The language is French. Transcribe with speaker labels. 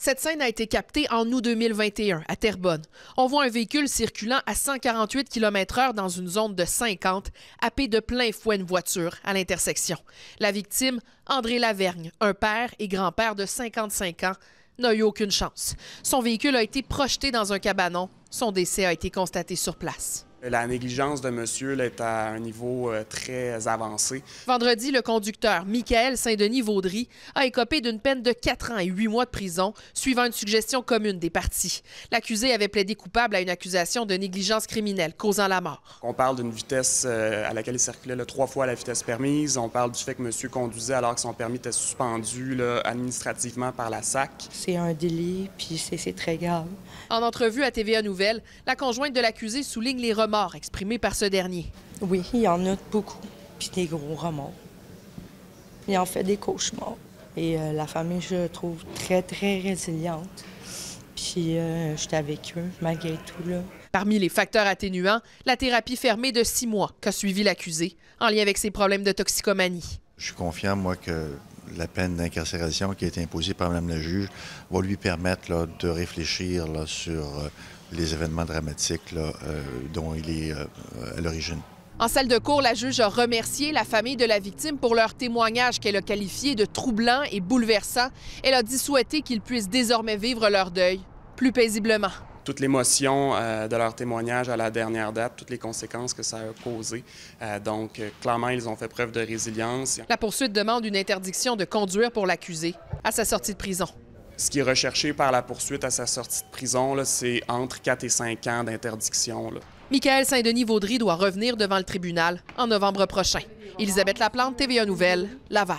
Speaker 1: Cette scène a été captée en août 2021 à Terrebonne. On voit un véhicule circulant à 148 km/h dans une zone de 50, happé de plein fouet une voiture à l'intersection. La victime, André Lavergne, un père et grand-père de 55 ans, n'a eu aucune chance. Son véhicule a été projeté dans un cabanon. Son décès a été constaté
Speaker 2: sur place. La négligence de monsieur est à un niveau euh, très avancé.
Speaker 1: Vendredi, le conducteur Michael Saint-Denis-Vaudry a écopé d'une peine de 4 ans et 8 mois de prison, suivant une suggestion commune des parties. L'accusé avait plaidé coupable à une accusation de négligence criminelle causant la mort.
Speaker 2: On parle d'une vitesse euh, à laquelle il circulait là, trois fois la vitesse permise. On parle du fait que monsieur conduisait alors que son permis était suspendu là, administrativement par la SAC.
Speaker 3: C'est un délit, puis c'est très grave.
Speaker 1: En entrevue à TVA Nouvelle, la conjointe de l'accusé souligne les par ce dernier. Oui, il y en a beaucoup, puis des gros remords.
Speaker 3: Il en fait des cauchemars. Et euh, la famille, je trouve très, très résiliente. Puis euh, je j'étais avec eux, malgré tout, là. Parmi les
Speaker 1: facteurs atténuants, la thérapie fermée de six mois qu'a suivi l'accusé, en lien avec ses problèmes de toxicomanie.
Speaker 3: Je suis confiant, moi, que la peine d'incarcération qui a été imposée par Mme la juge va lui permettre de réfléchir sur euh, les événements dramatiques euh, dont il est euh, à l'origine.
Speaker 1: En salle de cours, la juge a remercié la famille de la victime pour leur témoignage qu'elle a qualifié de troublant et bouleversant. Elle a dit souhaiter qu'ils puissent désormais vivre leur deuil plus paisiblement
Speaker 2: toute l'émotion euh, de leur témoignage à la dernière date, toutes les conséquences que ça a causées. Euh, donc, euh, clairement, ils ont fait preuve de résilience. La
Speaker 1: poursuite demande une interdiction de conduire pour l'accusé à sa sortie de prison.
Speaker 2: Ce qui est recherché par la poursuite à sa sortie de prison, c'est entre 4 et 5 ans d'interdiction.
Speaker 1: Michael Saint-Denis-Vaudry doit revenir devant le tribunal en novembre prochain. Elisabeth Laplante, TVA Nouvelle, Laval.